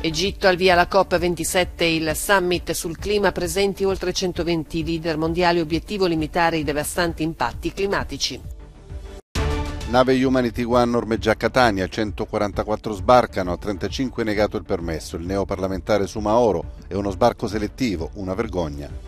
Egitto al via la COP27, il summit sul clima presenti oltre 120 leader mondiali, obiettivo limitare i devastanti impatti climatici. Nave Humanity One ormeggia a Catania, 144 sbarcano, a 35 negato il permesso, il neoparlamentare su Maoro è uno sbarco selettivo, una vergogna.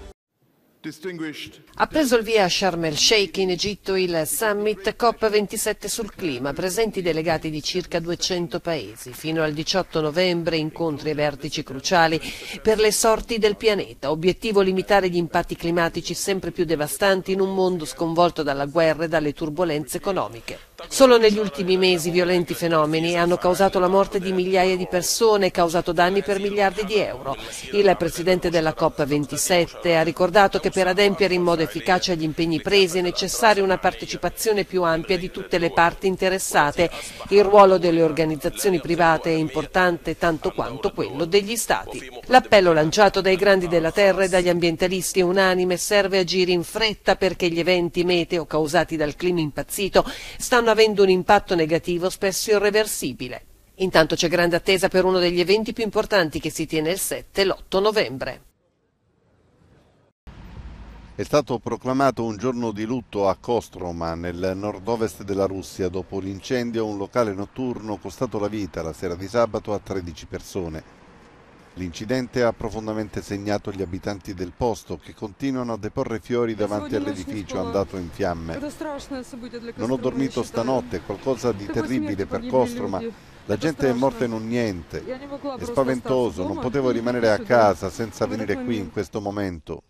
Ha preso il via a Sharm el Sheikh in Egitto il summit COP27 sul clima, presenti delegati di circa 200 paesi. Fino al 18 novembre incontri e vertici cruciali per le sorti del pianeta. Obiettivo limitare gli impatti climatici sempre più devastanti in un mondo sconvolto dalla guerra e dalle turbulenze economiche. Solo negli ultimi mesi violenti fenomeni hanno causato la morte di migliaia di persone e causato danni per miliardi di euro. Il presidente della COP27 ha ricordato che per adempiere in modo efficace agli impegni presi è necessaria una partecipazione più ampia di tutte le parti interessate. Il ruolo delle organizzazioni private è importante tanto quanto quello degli Stati. L'appello lanciato dai grandi della terra e dagli ambientalisti è unanime serve agire in fretta perché gli eventi meteo causati dal clima impazzito stanno avendo avendo un impatto negativo spesso irreversibile. Intanto c'è grande attesa per uno degli eventi più importanti che si tiene il 7 e l'8 novembre. È stato proclamato un giorno di lutto a Kostroma, nel nord-ovest della Russia, dopo l'incendio a un locale notturno costato la vita la sera di sabato a 13 persone. L'incidente ha profondamente segnato gli abitanti del posto che continuano a deporre fiori davanti all'edificio andato in fiamme. Non ho dormito stanotte, qualcosa di terribile per Kostroma. La gente è morta in un niente. È spaventoso, non potevo rimanere a casa senza venire qui in questo momento.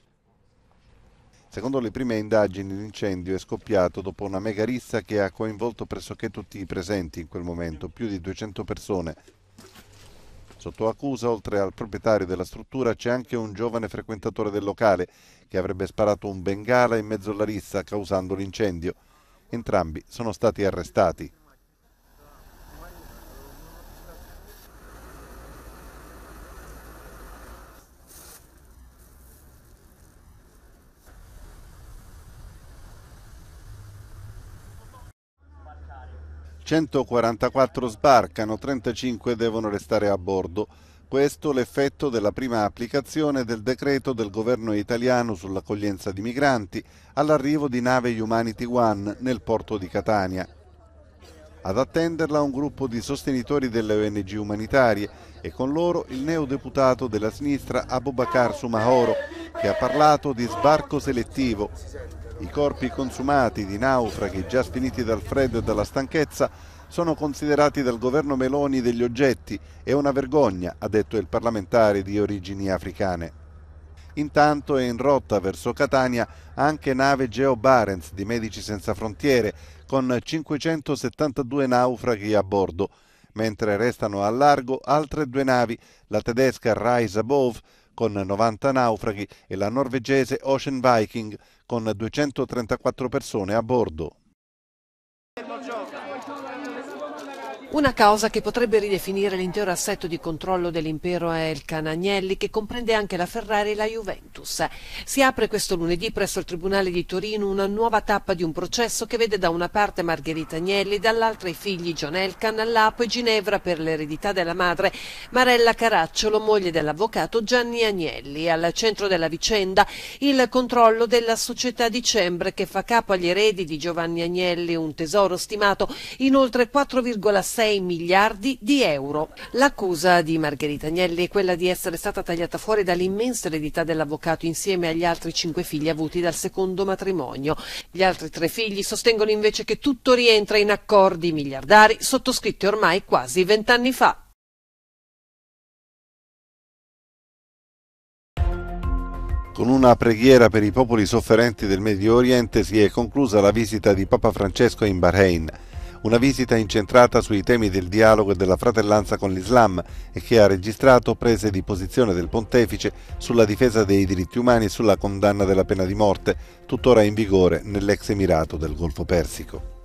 Secondo le prime indagini l'incendio è scoppiato dopo una mega rissa che ha coinvolto pressoché tutti i presenti in quel momento, più di 200 persone, Sotto accusa, oltre al proprietario della struttura, c'è anche un giovane frequentatore del locale che avrebbe sparato un bengala in mezzo alla rissa causando l'incendio. Entrambi sono stati arrestati. 144 sbarcano, 35 devono restare a bordo. Questo l'effetto della prima applicazione del decreto del governo italiano sull'accoglienza di migranti all'arrivo di nave Humanity One nel porto di Catania. Ad attenderla un gruppo di sostenitori delle ONG umanitarie e con loro il neodeputato della sinistra Abubakar Sumahoro che ha parlato di sbarco selettivo i corpi consumati di naufraghi già sfiniti dal freddo e dalla stanchezza sono considerati dal governo Meloni degli oggetti e una vergogna, ha detto il parlamentare di origini africane. Intanto è in rotta verso Catania anche nave Geo Barents di Medici Senza Frontiere con 572 naufraghi a bordo, mentre restano a largo altre due navi, la tedesca Rise Above con 90 naufraghi e la norvegese Ocean Viking con 234 persone a bordo. Una causa che potrebbe ridefinire l'intero assetto di controllo dell'impero è il Canagnelli, che comprende anche la Ferrari e la Juventus. Si apre questo lunedì presso il Tribunale di Torino una nuova tappa di un processo che vede da una parte Margherita Agnelli, dall'altra i figli John Elkan, Lapo e Ginevra per l'eredità della madre, Marella Caracciolo, moglie dell'avvocato Gianni Agnelli. Al centro della vicenda il controllo della società Dicembre, che fa capo agli eredi di Giovanni Agnelli, un tesoro stimato in oltre 4,6 6 miliardi di euro. L'accusa di Margherita Agnelli è quella di essere stata tagliata fuori dall'immensa eredità dell'avvocato insieme agli altri cinque figli avuti dal secondo matrimonio. Gli altri tre figli sostengono invece che tutto rientra in accordi miliardari sottoscritti ormai quasi vent'anni fa. Con una preghiera per i popoli sofferenti del Medio Oriente si è conclusa la visita di Papa Francesco in Bahrain una visita incentrata sui temi del dialogo e della fratellanza con l'Islam e che ha registrato prese di posizione del pontefice sulla difesa dei diritti umani e sulla condanna della pena di morte, tuttora in vigore nell'ex Emirato del Golfo Persico.